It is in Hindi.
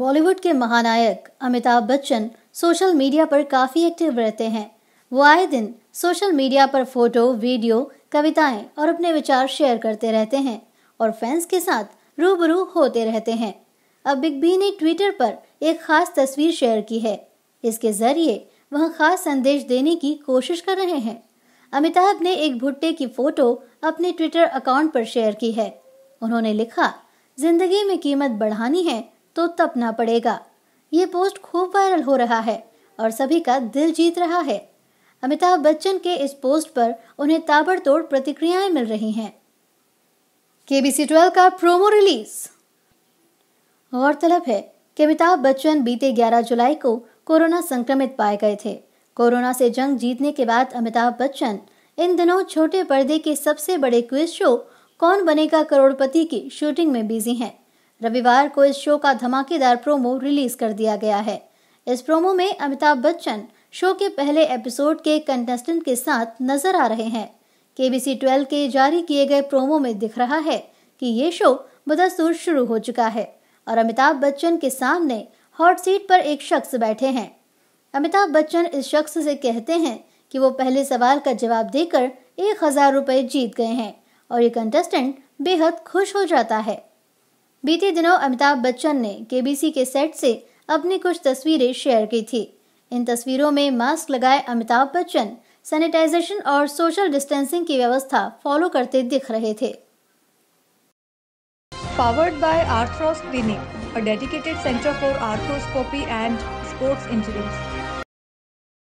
बॉलीवुड के महानायक अमिताभ बच्चन सोशल मीडिया पर काफ़ी एक्टिव रहते हैं वो आए दिन सोशल मीडिया पर फोटो वीडियो कविताएं और अपने विचार शेयर करते रहते हैं और फैंस के साथ रूबरू होते रहते हैं अब बिग बी ने ट्विटर पर एक खास तस्वीर शेयर की है इसके जरिए वह खास संदेश देने की कोशिश कर रहे हैं अमिताभ ने एक भुट्टे की फोटो अपने ट्विटर अकाउंट पर शेयर की है उन्होंने लिखा जिंदगी में कीमत बढ़ानी है तो तपना पड़ेगा ये पोस्ट खूब वायरल हो रहा है और सभी का दिल जीत रहा है अमिताभ बच्चन के इस पोस्ट पर उन्हें ताबड़तोड़ प्रतिक्रियाएं मिल रही हैं केबीसी ट्वेल्व का प्रोमो रिलीज गौरतलब है कि अमिताभ बच्चन बीते 11 जुलाई को कोरोना संक्रमित पाए गए थे कोरोना से जंग जीतने के बाद अमिताभ बच्चन इन दिनों छोटे पर्दे के सबसे बड़े क्विज शो कौन बनेगा करोड़पति की शूटिंग में बिजी हैं रविवार को इस शो का धमाकेदार प्रोमो रिलीज कर दिया गया है इस प्रोमो में अमिताभ बच्चन शो के पहले एपिसोड के कंटेस्टेंट के साथ नजर आ रहे हैं केबीसी ट्वेल्व के जारी किए गए प्रोमो में दिख रहा है कि ये शो बदस्तूर शुरू हो चुका है और अमिताभ बच्चन के सामने हॉट सीट पर एक शख्स बैठे हैं अमिताभ बच्चन इस शख्स से कहते हैं कि वो पहले सवाल का जवाब देकर एक हजार रुपये जीत गए हैं और ये कंटेस्टेंट बेहद खुश हो जाता है बीते दिनों अमिताभ बच्चन ने केबीसी के सेट से अपनी कुछ तस्वीरें शेयर की थी इन तस्वीरों में मास्क लगाए अमिताभ बच्चन सैनिटाइजेशन और सोशल डिस्टेंसिंग की व्यवस्था फॉलो करते दिख रहे थे powered by Arthros clinic a dedicated center for arthroscopy and sports injuries.